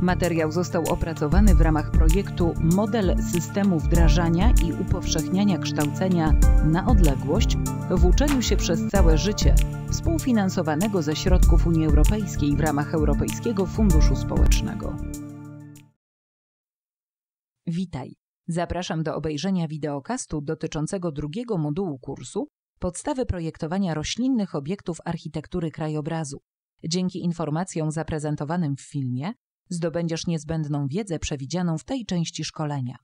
Materiał został opracowany w ramach projektu Model systemu wdrażania i upowszechniania kształcenia na odległość w uczeniu się przez całe życie, współfinansowanego ze środków Unii Europejskiej w ramach Europejskiego Funduszu Społecznego. Witaj. Zapraszam do obejrzenia wideokastu dotyczącego drugiego modułu kursu Podstawy projektowania roślinnych obiektów architektury krajobrazu. Dzięki informacjom zaprezentowanym w filmie zdobędziesz niezbędną wiedzę przewidzianą w tej części szkolenia.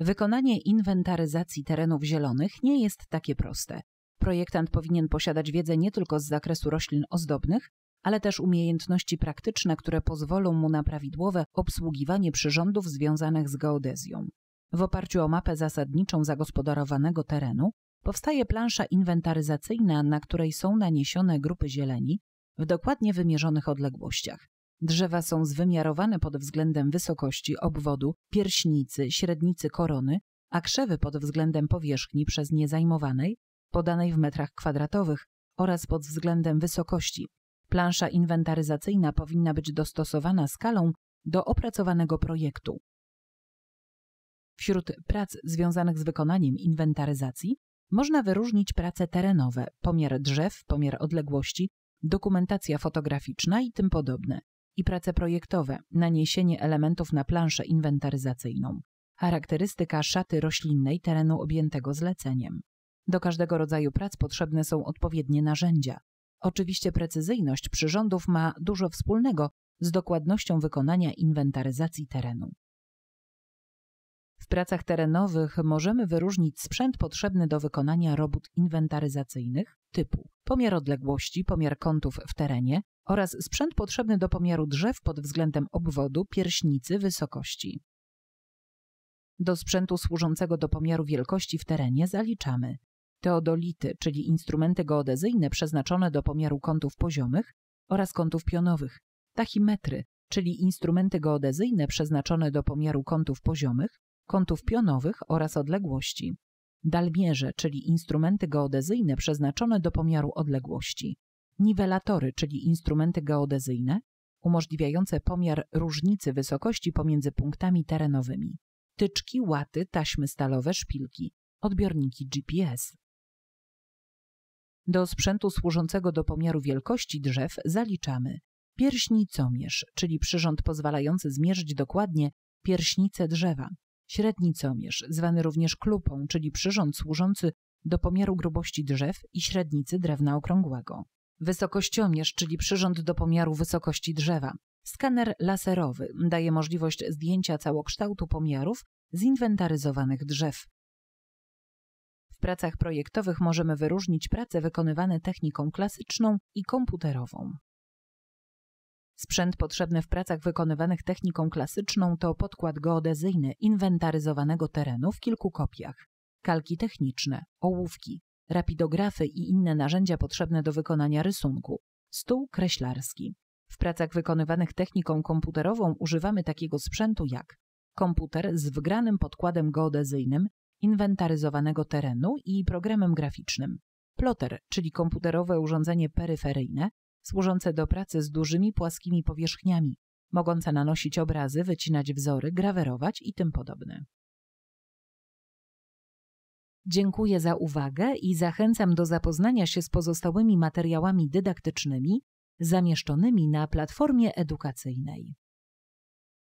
Wykonanie inwentaryzacji terenów zielonych nie jest takie proste. Projektant powinien posiadać wiedzę nie tylko z zakresu roślin ozdobnych, ale też umiejętności praktyczne, które pozwolą mu na prawidłowe obsługiwanie przyrządów związanych z geodezją. W oparciu o mapę zasadniczą zagospodarowanego terenu powstaje plansza inwentaryzacyjna, na której są naniesione grupy zieleni, w dokładnie wymierzonych odległościach. Drzewa są zwymiarowane pod względem wysokości, obwodu, pierśnicy, średnicy korony, a krzewy pod względem powierzchni przez nie zajmowanej, podanej w metrach kwadratowych oraz pod względem wysokości. Plansza inwentaryzacyjna powinna być dostosowana skalą do opracowanego projektu. Wśród prac związanych z wykonaniem inwentaryzacji można wyróżnić prace terenowe, pomiar drzew, pomiar odległości, dokumentacja fotograficzna i tym podobne, i prace projektowe, naniesienie elementów na planszę inwentaryzacyjną, charakterystyka szaty roślinnej terenu objętego zleceniem. Do każdego rodzaju prac potrzebne są odpowiednie narzędzia. Oczywiście precyzyjność przyrządów ma dużo wspólnego z dokładnością wykonania inwentaryzacji terenu. W pracach terenowych możemy wyróżnić sprzęt potrzebny do wykonania robót inwentaryzacyjnych typu: pomiar odległości, pomiar kątów w terenie oraz sprzęt potrzebny do pomiaru drzew pod względem obwodu, pierśnicy, wysokości. Do sprzętu służącego do pomiaru wielkości w terenie zaliczamy teodolity, czyli instrumenty geodezyjne przeznaczone do pomiaru kątów poziomych oraz kątów pionowych, tachymetry, czyli instrumenty geodezyjne przeznaczone do pomiaru kątów poziomych, kątów pionowych oraz odległości dalmierze, czyli instrumenty geodezyjne przeznaczone do pomiaru odległości, niwelatory, czyli instrumenty geodezyjne umożliwiające pomiar różnicy wysokości pomiędzy punktami terenowymi, tyczki, łaty, taśmy stalowe, szpilki, odbiorniki GPS. Do sprzętu służącego do pomiaru wielkości drzew zaliczamy pierśnicomierz, czyli przyrząd pozwalający zmierzyć dokładnie pierśnicę drzewa, Średnicomierz, zwany również klupą, czyli przyrząd służący do pomiaru grubości drzew i średnicy drewna okrągłego. Wysokościomierz, czyli przyrząd do pomiaru wysokości drzewa. Skaner laserowy daje możliwość zdjęcia całokształtu pomiarów zinwentaryzowanych drzew. W pracach projektowych możemy wyróżnić prace wykonywane techniką klasyczną i komputerową. Sprzęt potrzebny w pracach wykonywanych techniką klasyczną to podkład geodezyjny inwentaryzowanego terenu w kilku kopiach, kalki techniczne, ołówki, rapidografy i inne narzędzia potrzebne do wykonania rysunku, stół kreślarski. W pracach wykonywanych techniką komputerową używamy takiego sprzętu jak komputer z wgranym podkładem geodezyjnym, inwentaryzowanego terenu i programem graficznym, ploter, czyli komputerowe urządzenie peryferyjne służące do pracy z dużymi płaskimi powierzchniami, mogące nanosić obrazy, wycinać wzory, grawerować i tym podobne. Dziękuję za uwagę i zachęcam do zapoznania się z pozostałymi materiałami dydaktycznymi zamieszczonymi na platformie edukacyjnej.